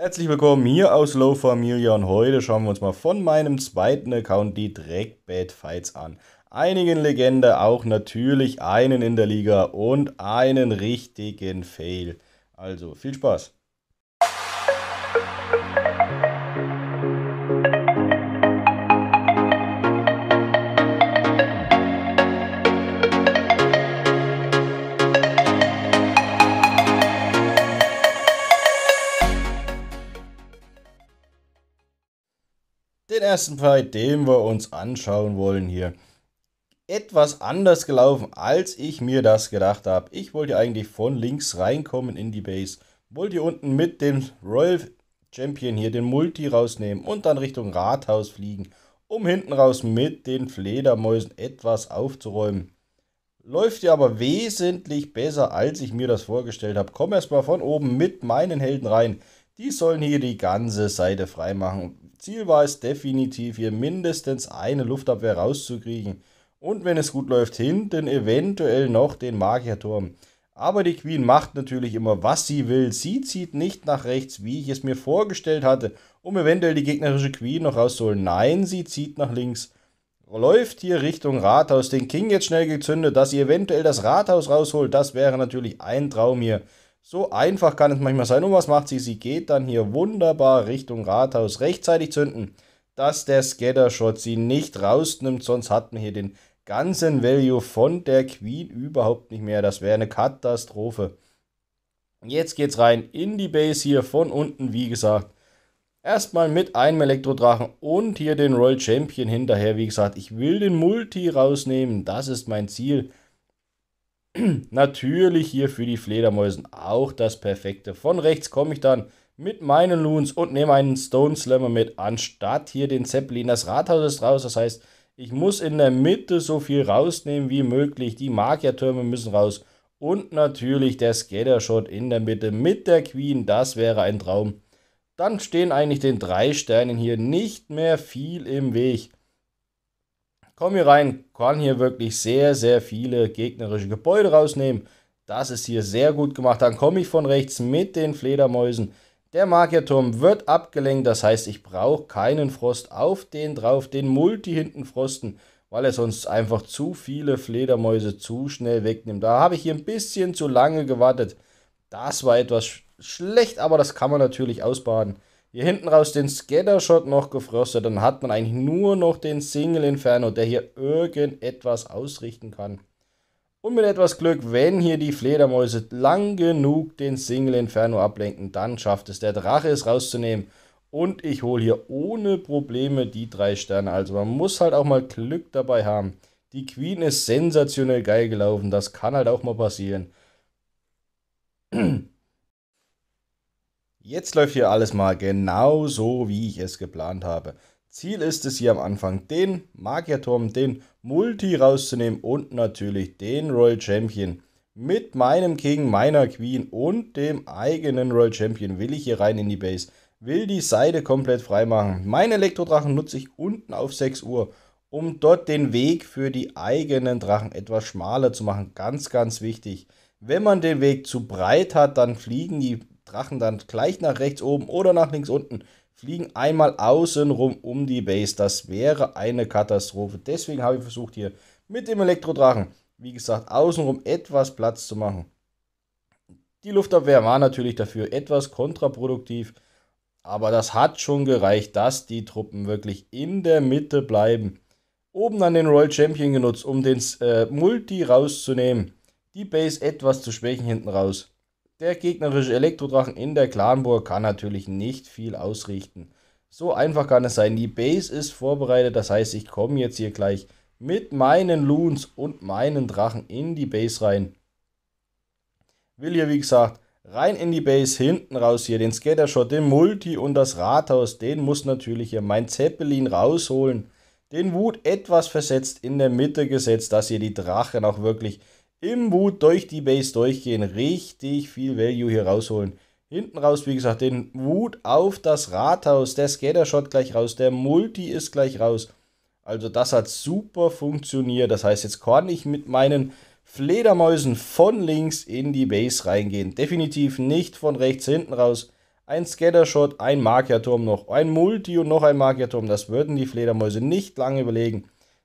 Herzlich willkommen hier aus Low Familia und heute schauen wir uns mal von meinem zweiten Account die Dreckbad Fights an. Einigen Legende, auch natürlich einen in der Liga und einen richtigen Fail. Also viel Spaß! den ersten Fight, den wir uns anschauen wollen hier, etwas anders gelaufen, als ich mir das gedacht habe. Ich wollte eigentlich von links reinkommen in die Base, wollte unten mit dem Royal Champion hier den Multi rausnehmen und dann Richtung Rathaus fliegen, um hinten raus mit den Fledermäusen etwas aufzuräumen. Läuft ja aber wesentlich besser, als ich mir das vorgestellt habe. Komm erstmal von oben mit meinen Helden rein. Die sollen hier die ganze Seite freimachen. Ziel war es definitiv, hier mindestens eine Luftabwehr rauszukriegen. Und wenn es gut läuft, hinten eventuell noch den Magierturm. Aber die Queen macht natürlich immer, was sie will. Sie zieht nicht nach rechts, wie ich es mir vorgestellt hatte, um eventuell die gegnerische Queen noch rauszuholen. Nein, sie zieht nach links. Läuft hier Richtung Rathaus, den King jetzt schnell gezündet, dass sie eventuell das Rathaus rausholt, das wäre natürlich ein Traum hier. So einfach kann es manchmal sein. Und was macht sie? Sie geht dann hier wunderbar Richtung Rathaus. Rechtzeitig zünden, dass der Scattershot sie nicht rausnimmt. Sonst hat man hier den ganzen Value von der Queen überhaupt nicht mehr. Das wäre eine Katastrophe. Jetzt geht's rein in die Base hier von unten, wie gesagt. Erstmal mit einem Elektrodrachen und hier den Royal Champion hinterher. Wie gesagt, ich will den Multi rausnehmen. Das ist mein Ziel. Natürlich hier für die Fledermäusen auch das Perfekte. Von rechts komme ich dann mit meinen Loons und nehme einen Stone Slammer mit, anstatt hier den Zeppelin. Das Rathaus ist raus, das heißt, ich muss in der Mitte so viel rausnehmen wie möglich. Die Magiertürme müssen raus. Und natürlich der Scattershot in der Mitte mit der Queen, das wäre ein Traum. Dann stehen eigentlich den drei Sternen hier nicht mehr viel im Weg komme hier rein, kann hier wirklich sehr, sehr viele gegnerische Gebäude rausnehmen. Das ist hier sehr gut gemacht. Dann komme ich von rechts mit den Fledermäusen. Der Magierturm wird abgelenkt, das heißt, ich brauche keinen Frost auf den drauf, den Multi hinten frosten, weil er sonst einfach zu viele Fledermäuse zu schnell wegnimmt. Da habe ich hier ein bisschen zu lange gewartet. Das war etwas schlecht, aber das kann man natürlich ausbaden. Hier hinten raus den Scattershot noch gefrostet. Dann hat man eigentlich nur noch den Single Inferno, der hier irgendetwas ausrichten kann. Und mit etwas Glück, wenn hier die Fledermäuse lang genug den Single Inferno ablenken, dann schafft es der Drache es rauszunehmen. Und ich hole hier ohne Probleme die drei Sterne. Also man muss halt auch mal Glück dabei haben. Die Queen ist sensationell geil gelaufen. Das kann halt auch mal passieren. Jetzt läuft hier alles mal genau so, wie ich es geplant habe. Ziel ist es hier am Anfang, den Magierturm, den Multi rauszunehmen und natürlich den Royal Champion. Mit meinem King, meiner Queen und dem eigenen Royal Champion will ich hier rein in die Base. Will die Seite komplett freimachen. Meine Elektrodrachen nutze ich unten auf 6 Uhr, um dort den Weg für die eigenen Drachen etwas schmaler zu machen. Ganz, ganz wichtig. Wenn man den Weg zu breit hat, dann fliegen die Drachen dann gleich nach rechts oben oder nach links unten fliegen einmal außenrum um die Base. Das wäre eine Katastrophe. Deswegen habe ich versucht hier mit dem Elektrodrachen, wie gesagt, außenrum etwas Platz zu machen. Die Luftabwehr war natürlich dafür etwas kontraproduktiv, aber das hat schon gereicht, dass die Truppen wirklich in der Mitte bleiben. Oben dann den Royal Champion genutzt, um den äh, Multi rauszunehmen, die Base etwas zu schwächen hinten raus. Der gegnerische Elektrodrachen in der Clanburg kann natürlich nicht viel ausrichten. So einfach kann es sein. Die Base ist vorbereitet, das heißt, ich komme jetzt hier gleich mit meinen Loons und meinen Drachen in die Base rein. Will hier, wie gesagt, rein in die Base, hinten raus hier den Scattershot, den Multi und das Rathaus, den muss natürlich hier mein Zeppelin rausholen. Den Wut etwas versetzt, in der Mitte gesetzt, dass hier die Drachen auch wirklich im Wut durch die Base durchgehen, richtig viel Value hier rausholen. Hinten raus, wie gesagt, den Wut auf das Rathaus. Der skater gleich raus. Der Multi ist gleich raus. Also das hat super funktioniert. Das heißt, jetzt kann ich mit meinen Fledermäusen von links in die Base reingehen. Definitiv nicht von rechts hinten raus. Ein Scattershot, ein Magierturm noch, ein Multi und noch ein Magierturm. Das würden die Fledermäuse nicht lange überlegen.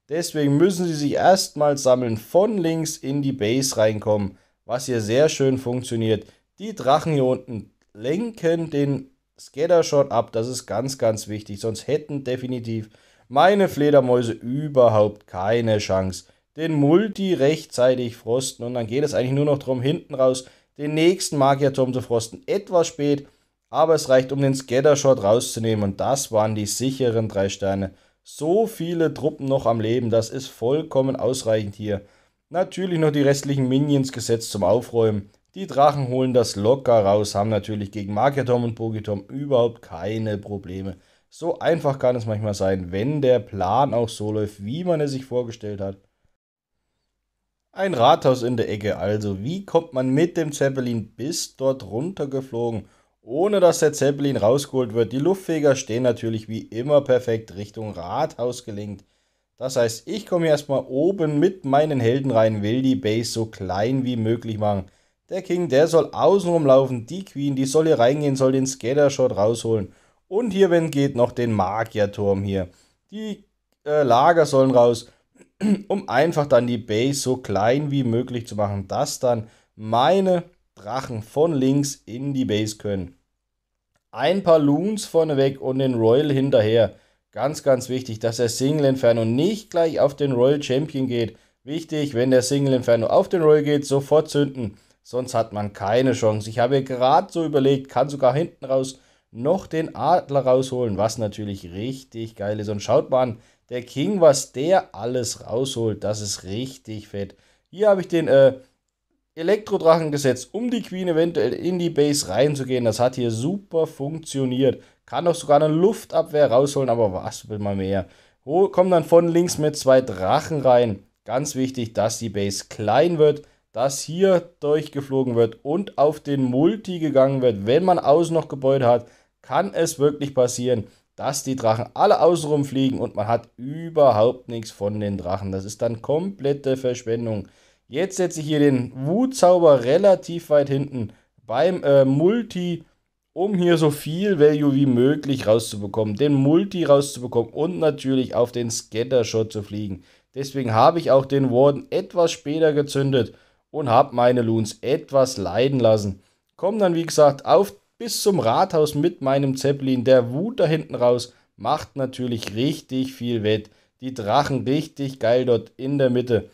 Deswegen müssen sie sich erstmal sammeln, von links in die Base reinkommen, was hier sehr schön funktioniert. Die Drachen hier unten lenken den Scattershot ab, das ist ganz, ganz wichtig, sonst hätten definitiv meine Fledermäuse überhaupt keine Chance. Den Multi rechtzeitig frosten und dann geht es eigentlich nur noch darum, hinten raus den nächsten Magierturm zu frosten. Etwas spät, aber es reicht, um den Scattershot rauszunehmen und das waren die sicheren drei Sterne so viele Truppen noch am Leben. Das ist vollkommen ausreichend hier. Natürlich noch die restlichen Minions gesetzt zum Aufräumen. Die Drachen holen das locker raus, haben natürlich gegen Marketom und Bogitom überhaupt keine Probleme. So einfach kann es manchmal sein, wenn der Plan auch so läuft, wie man es sich vorgestellt hat. Ein Rathaus in der Ecke, also wie kommt man mit dem Zeppelin bis dort runtergeflogen ohne dass der Zeppelin rausgeholt wird. Die Luftfeger stehen natürlich wie immer perfekt Richtung Rathaus gelenkt. Das heißt, ich komme erstmal oben mit meinen Helden rein, will die Base so klein wie möglich machen. Der King, der soll außenrum laufen, die Queen, die soll hier reingehen, soll den Scattershot rausholen. Und hier, wenn geht, noch den Magierturm hier. Die äh, Lager sollen raus, um einfach dann die Base so klein wie möglich zu machen, dass dann meine Drachen von links in die Base können. Ein paar Loons vorneweg und den Royal hinterher. Ganz, ganz wichtig, dass der Single Inferno nicht gleich auf den Royal Champion geht. Wichtig, wenn der Single Inferno auf den Royal geht, sofort zünden. Sonst hat man keine Chance. Ich habe gerade so überlegt, kann sogar hinten raus noch den Adler rausholen, was natürlich richtig geil ist. Und schaut mal an, der King, was der alles rausholt, das ist richtig fett. Hier habe ich den äh, Elektrodrachengesetz, um die Queen eventuell in die Base reinzugehen. Das hat hier super funktioniert. Kann auch sogar eine Luftabwehr rausholen, aber was will man mehr? Oh, kommen dann von links mit zwei Drachen rein. Ganz wichtig, dass die Base klein wird, dass hier durchgeflogen wird und auf den Multi gegangen wird. Wenn man außen noch Gebäude hat, kann es wirklich passieren, dass die Drachen alle außenrum fliegen und man hat überhaupt nichts von den Drachen. Das ist dann komplette Verschwendung. Jetzt setze ich hier den Wutzauber relativ weit hinten beim äh, Multi, um hier so viel Value wie möglich rauszubekommen, den Multi rauszubekommen und natürlich auf den Scattershot zu fliegen. Deswegen habe ich auch den Warden etwas später gezündet und habe meine Loons etwas leiden lassen. Komme dann, wie gesagt, auf bis zum Rathaus mit meinem Zeppelin. Der Wut da hinten raus macht natürlich richtig viel wett. Die Drachen richtig geil dort in der Mitte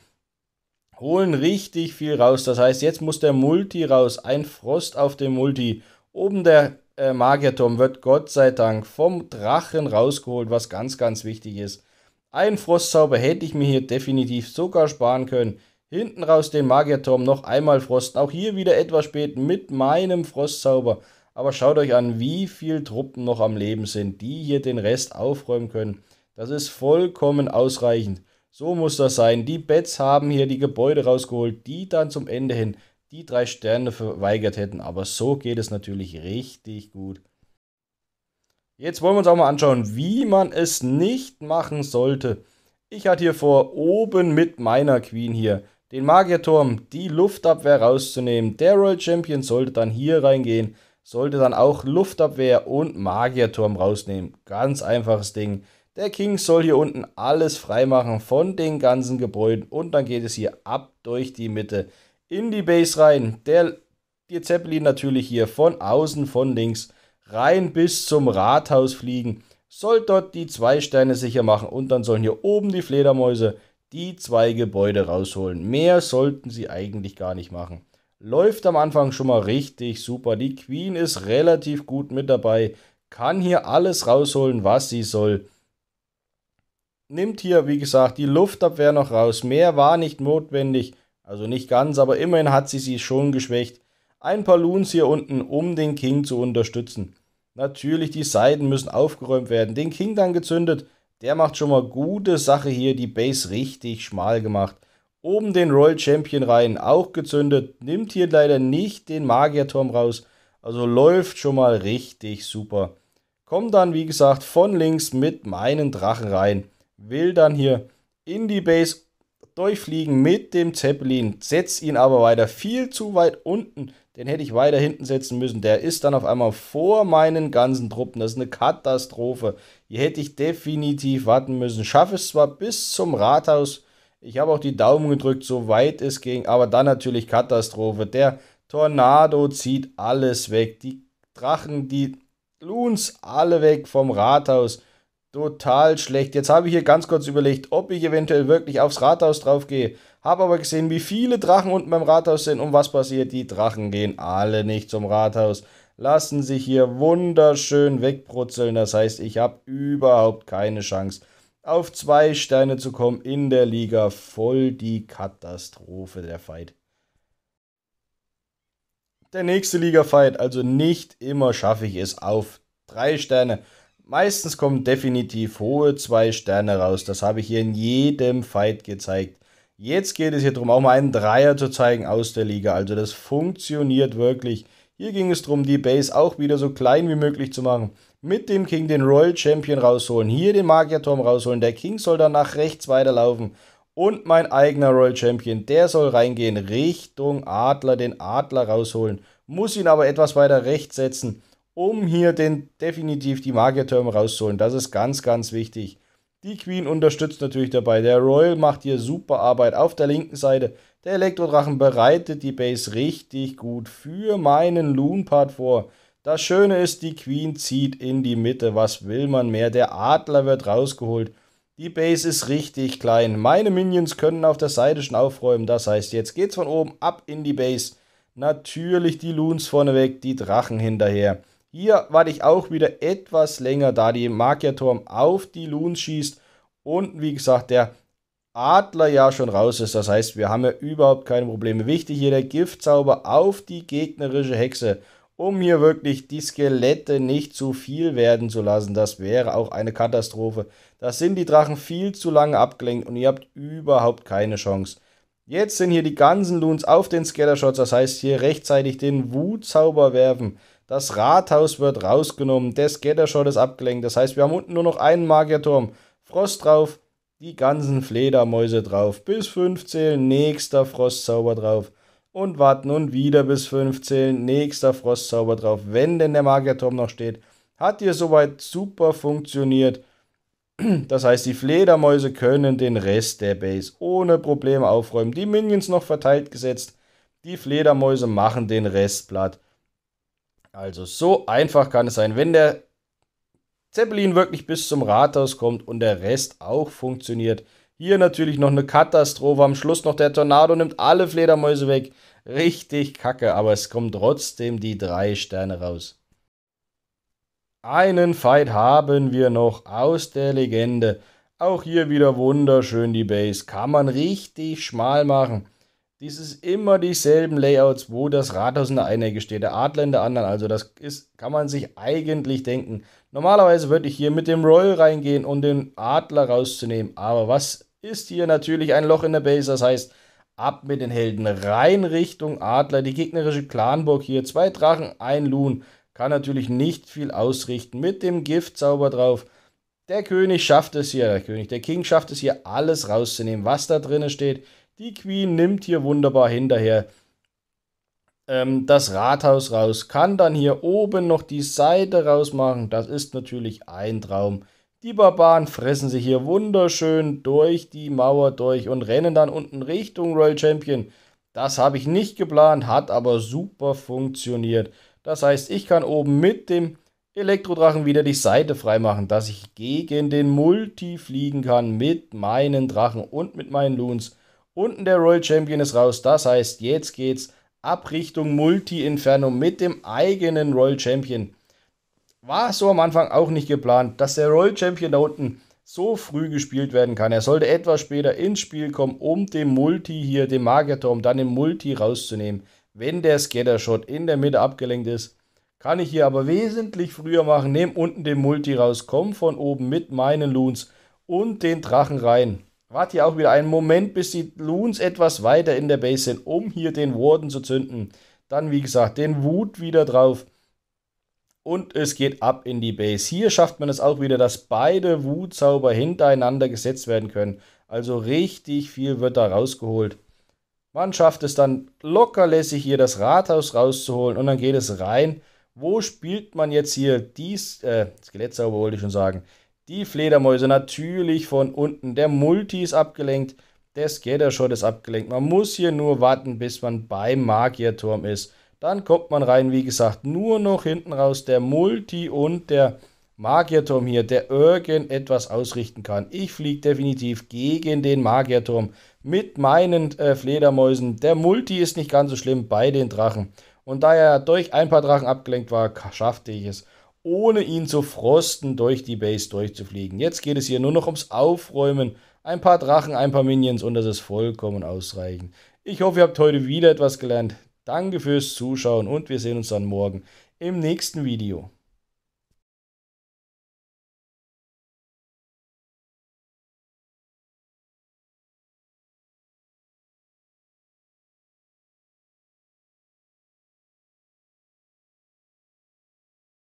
holen richtig viel raus. Das heißt, jetzt muss der Multi raus. Ein Frost auf dem Multi. Oben der äh, Magierturm wird Gott sei Dank vom Drachen rausgeholt, was ganz, ganz wichtig ist. Ein Frostzauber hätte ich mir hier definitiv sogar sparen können. Hinten raus den Magierturm noch einmal frosten. Auch hier wieder etwas spät mit meinem Frostzauber. Aber schaut euch an, wie viel Truppen noch am Leben sind, die hier den Rest aufräumen können. Das ist vollkommen ausreichend. So muss das sein. Die Bets haben hier die Gebäude rausgeholt, die dann zum Ende hin die drei Sterne verweigert hätten. Aber so geht es natürlich richtig gut. Jetzt wollen wir uns auch mal anschauen, wie man es nicht machen sollte. Ich hatte hier vor, oben mit meiner Queen hier den Magierturm, die Luftabwehr rauszunehmen. Der Royal Champion sollte dann hier reingehen, sollte dann auch Luftabwehr und Magierturm rausnehmen. Ganz einfaches Ding. Der King soll hier unten alles freimachen von den ganzen Gebäuden und dann geht es hier ab durch die Mitte in die Base rein. Der, der Zeppelin natürlich hier von außen, von links rein bis zum Rathaus fliegen, soll dort die zwei Sterne sicher machen und dann sollen hier oben die Fledermäuse die zwei Gebäude rausholen. Mehr sollten sie eigentlich gar nicht machen. Läuft am Anfang schon mal richtig super. Die Queen ist relativ gut mit dabei, kann hier alles rausholen, was sie soll nimmt hier, wie gesagt, die Luftabwehr noch raus. Mehr war nicht notwendig, also nicht ganz, aber immerhin hat sie sie schon geschwächt. Ein paar Loons hier unten, um den King zu unterstützen. Natürlich, die Seiten müssen aufgeräumt werden. Den King dann gezündet, der macht schon mal gute Sache hier, die Base richtig schmal gemacht. Oben den Royal Champion rein, auch gezündet, nimmt hier leider nicht den Magierturm raus. Also läuft schon mal richtig super. Kommt dann, wie gesagt, von links mit meinen Drachen rein will dann hier in die Base durchfliegen mit dem Zeppelin, setzt ihn aber weiter viel zu weit unten. Den hätte ich weiter hinten setzen müssen. Der ist dann auf einmal vor meinen ganzen Truppen. Das ist eine Katastrophe. Hier hätte ich definitiv warten müssen. Schaffe es zwar bis zum Rathaus. Ich habe auch die Daumen gedrückt, soweit es ging. Aber dann natürlich Katastrophe. Der Tornado zieht alles weg. Die Drachen, die Loons, alle weg vom Rathaus total schlecht. Jetzt habe ich hier ganz kurz überlegt, ob ich eventuell wirklich aufs Rathaus drauf gehe. Habe aber gesehen, wie viele Drachen unten beim Rathaus sind und was passiert. Die Drachen gehen alle nicht zum Rathaus. Lassen sich hier wunderschön wegbrutzeln. Das heißt, ich habe überhaupt keine Chance, auf zwei Sterne zu kommen in der Liga. Voll die Katastrophe der Fight. Der nächste Liga-Fight, also nicht immer schaffe ich es auf drei Sterne. Meistens kommen definitiv hohe zwei Sterne raus. Das habe ich hier in jedem Fight gezeigt. Jetzt geht es hier darum, auch mal einen Dreier zu zeigen aus der Liga. Also das funktioniert wirklich. Hier ging es darum, die Base auch wieder so klein wie möglich zu machen. Mit dem King den Royal Champion rausholen. Hier den Magierturm rausholen. Der King soll dann nach rechts weiterlaufen. Und mein eigener Royal Champion, der soll reingehen Richtung Adler, den Adler rausholen. Muss ihn aber etwas weiter rechts setzen um hier den, definitiv die Magier-Türme rauszuholen. Das ist ganz, ganz wichtig. Die Queen unterstützt natürlich dabei. Der Royal macht hier super Arbeit auf der linken Seite. Der Elektrodrachen bereitet die Base richtig gut für meinen Loon-Part vor. Das Schöne ist, die Queen zieht in die Mitte. Was will man mehr? Der Adler wird rausgeholt. Die Base ist richtig klein. Meine Minions können auf der Seite schon aufräumen. Das heißt, jetzt geht's von oben ab in die Base. Natürlich die Loons vorneweg, die Drachen hinterher. Hier warte ich auch wieder etwas länger, da die Magierturm auf die Loons schießt und wie gesagt der Adler ja schon raus ist. Das heißt, wir haben ja überhaupt keine Probleme. Wichtig hier der Giftzauber auf die gegnerische Hexe, um hier wirklich die Skelette nicht zu viel werden zu lassen. Das wäre auch eine Katastrophe. Da sind die Drachen viel zu lange abgelenkt und ihr habt überhaupt keine Chance. Jetzt sind hier die ganzen Loons auf den Scattershots, das heißt hier rechtzeitig den Wutzauber werfen. Das Rathaus wird rausgenommen. Das Getterschott ist abgelenkt. Das heißt, wir haben unten nur noch einen Magierturm. Frost drauf. Die ganzen Fledermäuse drauf. Bis 15. Nächster Frostzauber drauf. Und warten und wieder bis 15. Nächster Frostzauber drauf. Wenn denn der Magierturm noch steht. Hat hier soweit super funktioniert. Das heißt, die Fledermäuse können den Rest der Base ohne Probleme aufräumen. Die Minions noch verteilt gesetzt. Die Fledermäuse machen den Rest platt. Also so einfach kann es sein, wenn der Zeppelin wirklich bis zum Rathaus kommt und der Rest auch funktioniert. Hier natürlich noch eine Katastrophe. Am Schluss noch der Tornado nimmt alle Fledermäuse weg. Richtig kacke, aber es kommen trotzdem die drei Sterne raus. Einen Fight haben wir noch aus der Legende. Auch hier wieder wunderschön die Base. Kann man richtig schmal machen dieses immer dieselben Layouts, wo das Rathaus in der einen Ecke steht, der Adler in der anderen. Also das ist, kann man sich eigentlich denken. Normalerweise würde ich hier mit dem Royal reingehen, um den Adler rauszunehmen. Aber was ist hier natürlich ein Loch in der Base? Das heißt, ab mit den Helden rein Richtung Adler. Die gegnerische Clanburg hier, zwei Drachen, ein Loon. Kann natürlich nicht viel ausrichten mit dem Giftzauber drauf. Der König schafft es hier, der König, der King schafft es hier, alles rauszunehmen, was da drinnen steht. Die Queen nimmt hier wunderbar hinterher ähm, das Rathaus raus, kann dann hier oben noch die Seite rausmachen. Das ist natürlich ein Traum. Die Barbaren fressen sich hier wunderschön durch die Mauer durch und rennen dann unten Richtung Royal Champion. Das habe ich nicht geplant, hat aber super funktioniert. Das heißt, ich kann oben mit dem Elektrodrachen wieder die Seite freimachen, dass ich gegen den Multi fliegen kann mit meinen Drachen und mit meinen Loons. Unten der Royal Champion ist raus. Das heißt, jetzt geht's ab Richtung Multi-Inferno mit dem eigenen Royal Champion. War so am Anfang auch nicht geplant, dass der Royal Champion da unten so früh gespielt werden kann. Er sollte etwas später ins Spiel kommen, um den Multi hier, den Magierturm, dann den Multi rauszunehmen. Wenn der Scattershot in der Mitte abgelenkt ist, kann ich hier aber wesentlich früher machen. Nehme unten den Multi raus, komme von oben mit meinen Loons und den Drachen rein. Warte hier auch wieder einen Moment, bis die Loons etwas weiter in der Base sind, um hier den Warden zu zünden. Dann, wie gesagt, den Wut wieder drauf. Und es geht ab in die Base. Hier schafft man es auch wieder, dass beide Wutzauber hintereinander gesetzt werden können. Also richtig viel wird da rausgeholt. Man schafft es dann lockerlässig hier das Rathaus rauszuholen und dann geht es rein. Wo spielt man jetzt hier dies, äh, Skelettzauber wollte ich schon sagen, die Fledermäuse natürlich von unten. Der Multi ist abgelenkt. Der Skatershot ist abgelenkt. Man muss hier nur warten, bis man beim Magierturm ist. Dann kommt man rein, wie gesagt, nur noch hinten raus der Multi und der Magierturm hier, der irgendetwas ausrichten kann. Ich fliege definitiv gegen den Magierturm mit meinen äh, Fledermäusen. Der Multi ist nicht ganz so schlimm bei den Drachen. Und da er durch ein paar Drachen abgelenkt war, schaffte ich es ohne ihn zu frosten durch die Base durchzufliegen. Jetzt geht es hier nur noch ums Aufräumen. Ein paar Drachen, ein paar Minions und das ist vollkommen ausreichend. Ich hoffe, ihr habt heute wieder etwas gelernt. Danke fürs Zuschauen und wir sehen uns dann morgen im nächsten Video.